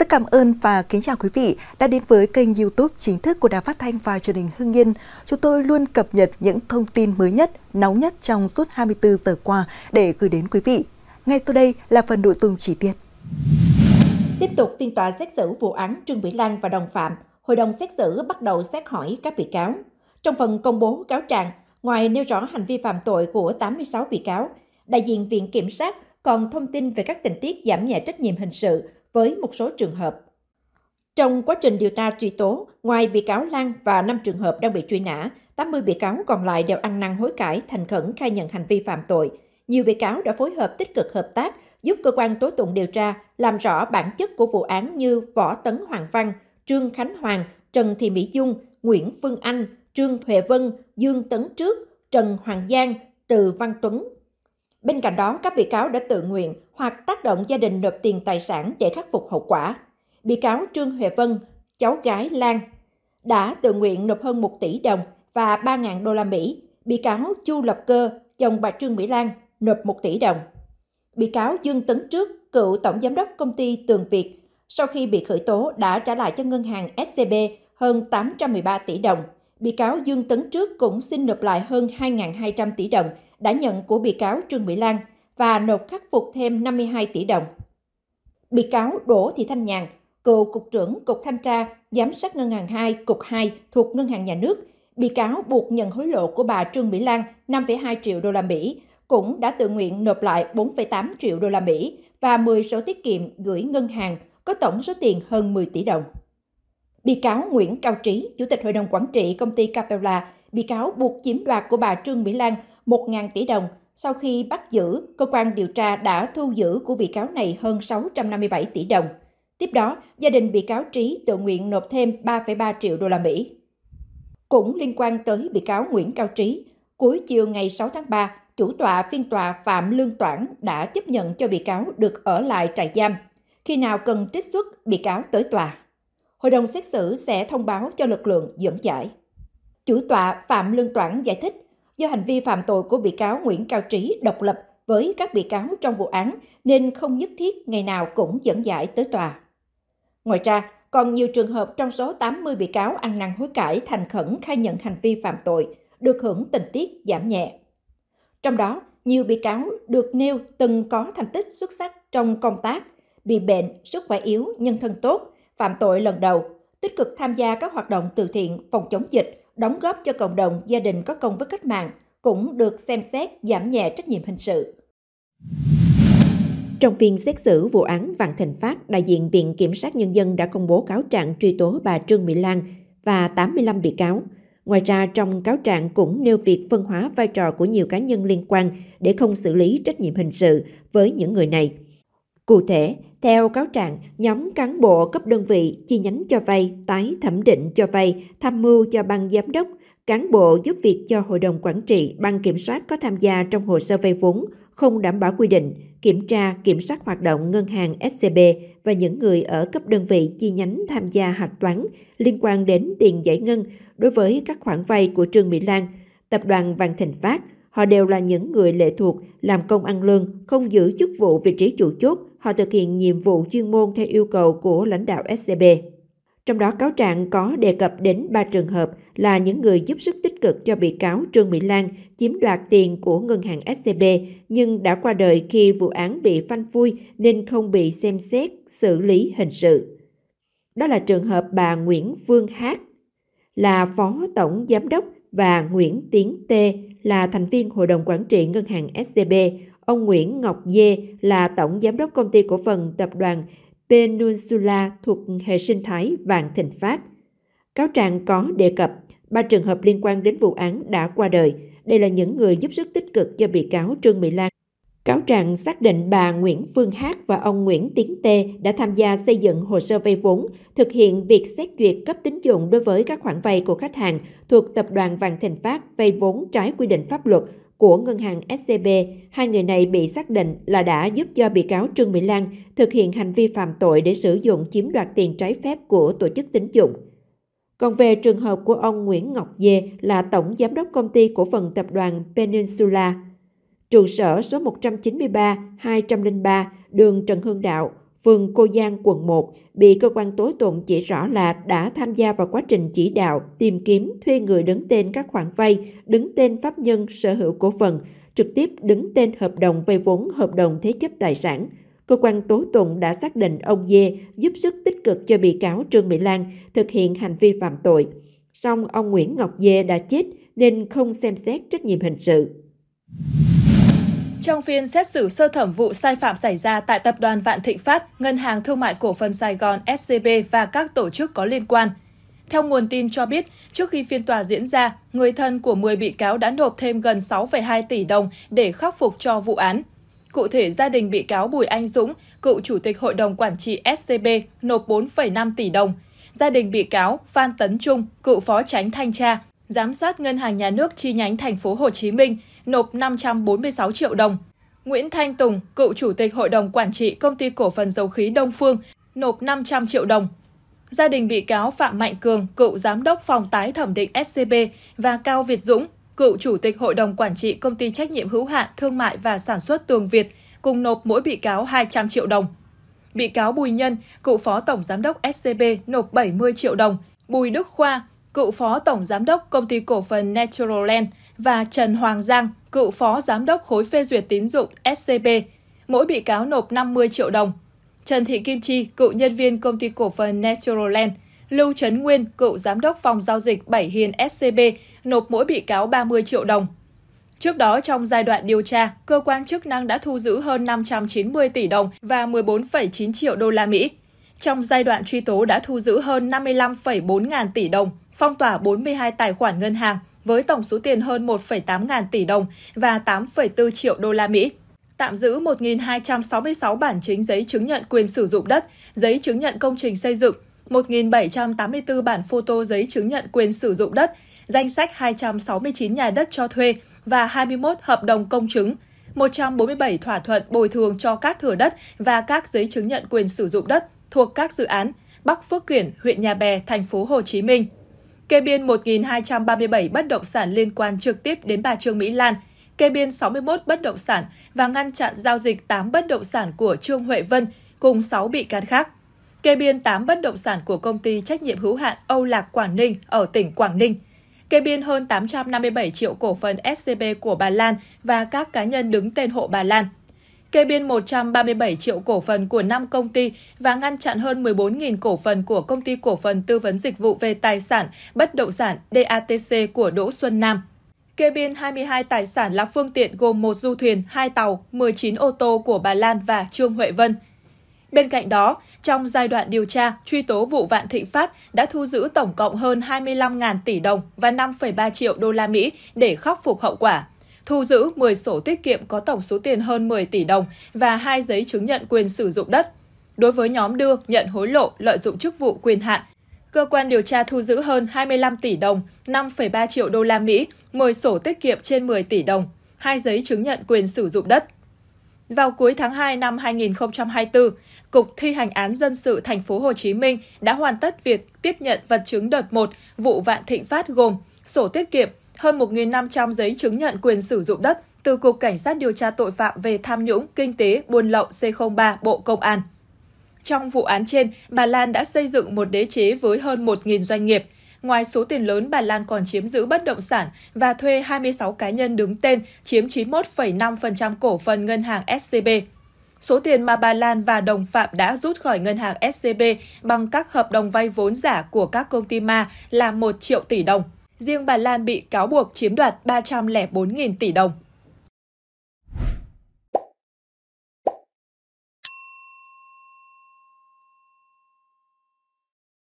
Rất cảm ơn và kính chào quý vị đã đến với kênh youtube chính thức của Đài Phát Thanh và truyền hình Hưng Yên. Chúng tôi luôn cập nhật những thông tin mới nhất, nóng nhất trong suốt 24 giờ qua để gửi đến quý vị. Ngay sau đây là phần nội dung chi tiết. Tiếp tục phiên tòa xét xử vụ án Trương Mỹ Lan và đồng phạm, hội đồng xét xử bắt đầu xét hỏi các bị cáo. Trong phần công bố cáo trạng, ngoài nêu rõ hành vi phạm tội của 86 bị cáo, đại diện Viện Kiểm sát còn thông tin về các tình tiết giảm nhẹ trách nhiệm hình sự với một số trường hợp. Trong quá trình điều tra truy tố, ngoài bị cáo Lan và 5 trường hợp đang bị truy nã, 80 bị cáo còn lại đều ăn năn hối cải, thành khẩn khai nhận hành vi phạm tội. Nhiều bị cáo đã phối hợp tích cực hợp tác, giúp cơ quan tố tụng điều tra làm rõ bản chất của vụ án như Võ Tấn Hoàng Văn, Trương Khánh Hoàng, Trần Thị Mỹ Dung, Nguyễn Phương Anh, Trương Huệ Vân, Dương Tấn Trước, Trần Hoàng Giang, Từ Văn Tuấn, Bên cạnh đó, các bị cáo đã tự nguyện hoặc tác động gia đình nộp tiền tài sản để khắc phục hậu quả. Bị cáo Trương Huệ Vân, cháu gái Lan, đã tự nguyện nộp hơn 1 tỷ đồng và 3.000 đô la Mỹ. Bị cáo Chu Lập Cơ, chồng bà Trương Mỹ Lan, nộp 1 tỷ đồng. Bị cáo Dương Tấn Trước, cựu tổng giám đốc công ty Tường Việt, sau khi bị khởi tố đã trả lại cho ngân hàng SCB hơn 813 tỷ đồng – bị cáo Dương Tấn Trước cũng xin nộp lại hơn 2.200 tỷ đồng đã nhận của bị cáo Trương Mỹ Lan và nộp khắc phục thêm 52 tỷ đồng. Bị cáo Đỗ Thị Thanh Nhàn, cựu Cục trưởng Cục Thanh tra, Giám sát Ngân hàng 2, Cục 2 thuộc Ngân hàng Nhà nước, bị cáo buộc nhận hối lộ của bà Trương Mỹ Lan 5,2 triệu đô la Mỹ, cũng đã tự nguyện nộp lại 4,8 triệu đô la Mỹ và 10 sổ tiết kiệm gửi ngân hàng có tổng số tiền hơn 10 tỷ đồng. Bị cáo Nguyễn Cao Trí, Chủ tịch Hội đồng Quản trị công ty Capella, bị cáo buộc chiếm đoạt của bà Trương Mỹ Lan 1.000 tỷ đồng. Sau khi bắt giữ, cơ quan điều tra đã thu giữ của bị cáo này hơn 657 tỷ đồng. Tiếp đó, gia đình bị cáo Trí tự nguyện nộp thêm 3,3 triệu đô la Mỹ. Cũng liên quan tới bị cáo Nguyễn Cao Trí, cuối chiều ngày 6 tháng 3, chủ tọa phiên tòa Phạm Lương Toản đã chấp nhận cho bị cáo được ở lại trại giam. Khi nào cần trích xuất, bị cáo tới tòa hội đồng xét xử sẽ thông báo cho lực lượng dẫn giải. Chủ tọa Phạm Lương Toản giải thích, do hành vi phạm tội của bị cáo Nguyễn Cao Trí độc lập với các bị cáo trong vụ án nên không nhất thiết ngày nào cũng dẫn giải tới tòa. Ngoài ra, còn nhiều trường hợp trong số 80 bị cáo ăn năn hối cải thành khẩn khai nhận hành vi phạm tội, được hưởng tình tiết giảm nhẹ. Trong đó, nhiều bị cáo được nêu từng có thành tích xuất sắc trong công tác, bị bệnh, sức khỏe yếu, nhân thân tốt, phạm tội lần đầu, tích cực tham gia các hoạt động từ thiện, phòng chống dịch, đóng góp cho cộng đồng, gia đình có công với cách mạng, cũng được xem xét giảm nhẹ trách nhiệm hình sự. Trong phiên xét xử vụ án Vạn Thịnh Phát, đại diện Viện Kiểm sát Nhân dân đã công bố cáo trạng truy tố bà Trương Mỹ Lan và 85 bị cáo. Ngoài ra, trong cáo trạng cũng nêu việc phân hóa vai trò của nhiều cá nhân liên quan để không xử lý trách nhiệm hình sự với những người này. Cụ thể, theo cáo trạng, nhóm cán bộ cấp đơn vị chi nhánh cho vay, tái thẩm định cho vay, tham mưu cho ban giám đốc, cán bộ giúp việc cho hội đồng quản trị, ban kiểm soát có tham gia trong hồ sơ vay vốn không đảm bảo quy định, kiểm tra, kiểm soát hoạt động ngân hàng SCB và những người ở cấp đơn vị chi nhánh tham gia hạch toán liên quan đến tiền giải ngân đối với các khoản vay của Trương Mỹ Lan, tập đoàn Vạn Thịnh Phát, họ đều là những người lệ thuộc, làm công ăn lương, không giữ chức vụ vị trí chủ chốt, họ thực hiện nhiệm vụ chuyên môn theo yêu cầu của lãnh đạo SCB. Trong đó cáo trạng có đề cập đến 3 trường hợp là những người giúp sức tích cực cho bị cáo Trương Mỹ Lan chiếm đoạt tiền của ngân hàng SCB nhưng đã qua đời khi vụ án bị phanh phui nên không bị xem xét xử lý hình sự. Đó là trường hợp bà Nguyễn Phương Hát là Phó Tổng Giám đốc và Nguyễn Tiến Tê là thành viên Hội đồng Quản trị Ngân hàng SCB ông Nguyễn Ngọc Dê là tổng giám đốc công ty cổ phần tập đoàn Peninsula thuộc hệ sinh thái Vạn Thịnh Phát. Cáo trạng có đề cập ba trường hợp liên quan đến vụ án đã qua đời. Đây là những người giúp sức tích cực cho bị cáo Trương Mỹ Lan. Cáo trạng xác định bà Nguyễn Phương Hát và ông Nguyễn Tiến Tê đã tham gia xây dựng hồ sơ vay vốn, thực hiện việc xét duyệt cấp tín dụng đối với các khoản vay của khách hàng thuộc tập đoàn Vạn Thịnh Phát vay vốn trái quy định pháp luật của ngân hàng SCB, hai người này bị xác định là đã giúp cho bị cáo Trương Mỹ Lan thực hiện hành vi phạm tội để sử dụng chiếm đoạt tiền trái phép của tổ chức tín dụng. Còn về trường hợp của ông Nguyễn Ngọc Dê là tổng giám đốc công ty cổ phần tập đoàn Peninsula, trụ sở số 193, 203, đường Trần Hưng Đạo, phường Cô Giang, quận 1, bị cơ quan tố tụng chỉ rõ là đã tham gia vào quá trình chỉ đạo, tìm kiếm, thuê người đứng tên các khoản vay, đứng tên pháp nhân sở hữu cổ phần, trực tiếp đứng tên hợp đồng vay vốn, hợp đồng thế chấp tài sản. Cơ quan tố tụng đã xác định ông Dê giúp sức tích cực cho bị cáo Trương Mỹ Lan thực hiện hành vi phạm tội. Song ông Nguyễn Ngọc Dê đã chết nên không xem xét trách nhiệm hình sự. Trong phiên xét xử sơ thẩm vụ sai phạm xảy ra tại Tập đoàn Vạn Thịnh Phát, Ngân hàng Thương mại Cổ phần Sài Gòn SCB và các tổ chức có liên quan, theo nguồn tin cho biết, trước khi phiên tòa diễn ra, người thân của 10 bị cáo đã nộp thêm gần 6,2 tỷ đồng để khắc phục cho vụ án. Cụ thể, gia đình bị cáo Bùi Anh Dũng, cựu chủ tịch hội đồng quản trị SCB, nộp 4,5 tỷ đồng. Gia đình bị cáo Phan Tấn Trung, cựu phó tránh thanh tra, giám sát ngân hàng nhà nước chi nhánh thành phố Hồ Chí Minh nộp 546 triệu đồng. Nguyễn Thanh Tùng, cựu chủ tịch hội đồng quản trị công ty cổ phần dầu khí Đông Phương, nộp 500 triệu đồng. Gia đình bị cáo Phạm Mạnh Cường, cựu giám đốc phòng tái thẩm định SCB và Cao Việt Dũng, cựu chủ tịch hội đồng quản trị công ty trách nhiệm hữu hạn thương mại và sản xuất Tường Việt, cùng nộp mỗi bị cáo 200 triệu đồng. Bị cáo Bùi Nhân, cựu phó tổng giám đốc SCB nộp 70 triệu đồng. Bùi Đức Khoa, cựu phó tổng giám đốc công ty cổ phần Naturalland và Trần Hoàng Giang, cựu phó giám đốc khối phê duyệt tín dụng SCB, mỗi bị cáo nộp 50 triệu đồng. Trần Thị Kim Chi, cựu nhân viên công ty cổ phần Natural Lưu Trấn Nguyên, cựu giám đốc phòng giao dịch Bảy Hiền SCB, nộp mỗi bị cáo 30 triệu đồng. Trước đó, trong giai đoạn điều tra, cơ quan chức năng đã thu giữ hơn 590 tỷ đồng và 14,9 triệu đô la Mỹ. Trong giai đoạn truy tố đã thu giữ hơn 55,4 ngàn tỷ đồng, phong tỏa 42 tài khoản ngân hàng, với tổng số tiền hơn 1,8 ngàn tỷ đồng và 8,4 triệu đô la Mỹ tạm giữ 1.266 bản chính giấy chứng nhận quyền sử dụng đất, giấy chứng nhận công trình xây dựng, 1.784 bản photo giấy chứng nhận quyền sử dụng đất, danh sách 269 nhà đất cho thuê và 21 hợp đồng công chứng, 147 thỏa thuận bồi thường cho các thửa đất và các giấy chứng nhận quyền sử dụng đất thuộc các dự án Bắc Phước Kiển, huyện Nhà Bè, thành phố Hồ Chí Minh kê biên 1.237 bất động sản liên quan trực tiếp đến bà Trương Mỹ Lan, kê biên 61 bất động sản và ngăn chặn giao dịch 8 bất động sản của Trương Huệ Vân cùng 6 bị can khác. Kê biên 8 bất động sản của công ty trách nhiệm hữu hạn Âu Lạc Quảng Ninh ở tỉnh Quảng Ninh. Kê biên hơn 857 triệu cổ phần SCB của bà Lan và các cá nhân đứng tên hộ bà Lan – kê biên 137 triệu cổ phần của 5 công ty và ngăn chặn hơn 14.000 cổ phần của công ty cổ phần tư vấn dịch vụ về tài sản, bất động sản DATC của Đỗ Xuân Nam. Kê biên 22 tài sản là phương tiện gồm một du thuyền, hai tàu, 19 ô tô của bà Lan và Trương Huệ Vân. Bên cạnh đó, trong giai đoạn điều tra, truy tố vụ Vạn Thịnh Phát đã thu giữ tổng cộng hơn 25.000 tỷ đồng và 5,3 triệu đô la Mỹ để khắc phục hậu quả thu giữ 10 sổ tiết kiệm có tổng số tiền hơn 10 tỷ đồng và hai giấy chứng nhận quyền sử dụng đất. Đối với nhóm đưa, nhận hối lộ, lợi dụng chức vụ quyền hạn, cơ quan điều tra thu giữ hơn 25 tỷ đồng, 5,3 triệu đô la Mỹ, 10 sổ tiết kiệm trên 10 tỷ đồng, hai giấy chứng nhận quyền sử dụng đất. Vào cuối tháng 2 năm 2024, Cục Thi hành án dân sự thành phố Hồ Chí Minh đã hoàn tất việc tiếp nhận vật chứng đợt 1 vụ Vạn Thịnh Phát gồm sổ tiết kiệm hơn 1.500 giấy chứng nhận quyền sử dụng đất từ Cục Cảnh sát điều tra tội phạm về tham nhũng, kinh tế, buôn lậu C03 Bộ Công an. Trong vụ án trên, bà Lan đã xây dựng một đế chế với hơn 1.000 doanh nghiệp. Ngoài số tiền lớn, bà Lan còn chiếm giữ bất động sản và thuê 26 cá nhân đứng tên, chiếm 91,5% cổ phần ngân hàng SCB. Số tiền mà bà Lan và đồng phạm đã rút khỏi ngân hàng SCB bằng các hợp đồng vay vốn giả của các công ty ma là 1 triệu tỷ đồng. Riêng bà Lan bị cáo buộc chiếm đoạt 304.000 tỷ đồng.